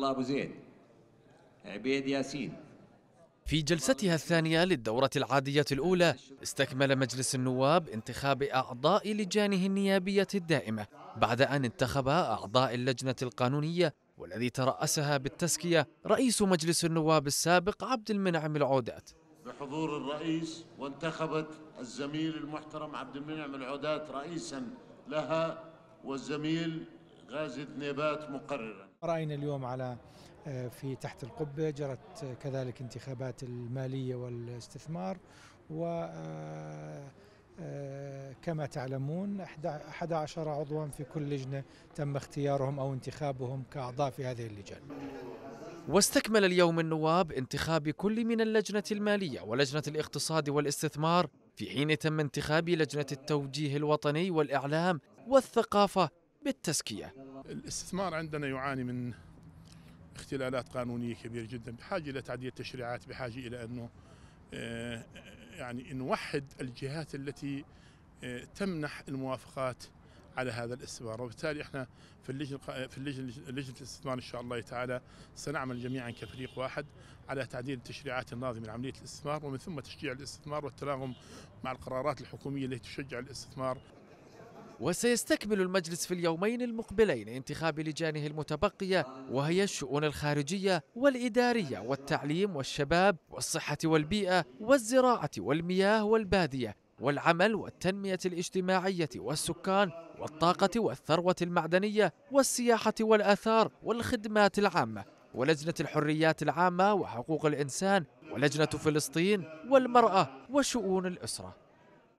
الله أبو زيد عبيد ياسين في جلستها الثانية للدورة العادية الأولى استكمل مجلس النواب انتخاب أعضاء لجانه النيابية الدائمة بعد أن انتخب أعضاء اللجنة القانونية والذي ترأسها بالتزكية رئيس مجلس النواب السابق عبد المنعم العودات بحضور الرئيس وانتخبت الزميل المحترم عبد المنعم العودات رئيسا لها والزميل غازي نبات مقررا راينا اليوم على آه، في تحت القبه جرت كذلك انتخابات الماليه والاستثمار و آه، آه، كما تعلمون 11 عضوا في كل لجنه تم اختيارهم او انتخابهم كاعضاء في هذه اللجان. واستكمل اليوم النواب انتخاب كل من اللجنه الماليه ولجنه الاقتصاد والاستثمار في حين تم انتخاب لجنه التوجيه الوطني والاعلام والثقافه بالتزكية الاستثمار عندنا يعاني من اختلالات قانونية كبيرة جدا بحاجة إلى تعديل التشريعات بحاجة إلى أنه آه، يعني نوحد الجهات التي آه، تمنح الموافقات على هذا الاستثمار وبالتالي احنا في اللجنه في اللجنه لجنه الاستثمار ان شاء الله تعالى سنعمل جميعا كفريق واحد على تعديل التشريعات الناظمه لعمليه الاستثمار ومن ثم تشجيع الاستثمار والتناغم مع القرارات الحكوميه التي تشجع الاستثمار وسيستكمل المجلس في اليومين المقبلين انتخاب لجانه المتبقية وهي الشؤون الخارجية والإدارية والتعليم والشباب والصحة والبيئة والزراعة والمياه والبادية والعمل والتنمية الاجتماعية والسكان والطاقة والثروة المعدنية والسياحة والآثار والخدمات العامة ولجنة الحريات العامة وحقوق الإنسان ولجنة فلسطين والمرأة وشؤون الأسرة